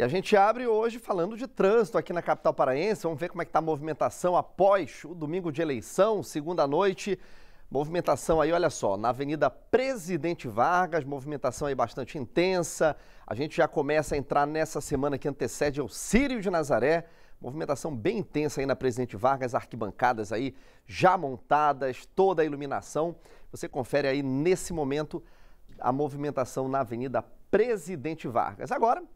E a gente abre hoje falando de trânsito aqui na capital paraense. Vamos ver como é que está a movimentação após o domingo de eleição, segunda noite. Movimentação aí, olha só, na Avenida Presidente Vargas, movimentação aí bastante intensa. A gente já começa a entrar nessa semana que antecede o Sírio de Nazaré. Movimentação bem intensa aí na Presidente Vargas, arquibancadas aí já montadas, toda a iluminação. Você confere aí nesse momento a movimentação na Avenida Presidente Vargas. Agora,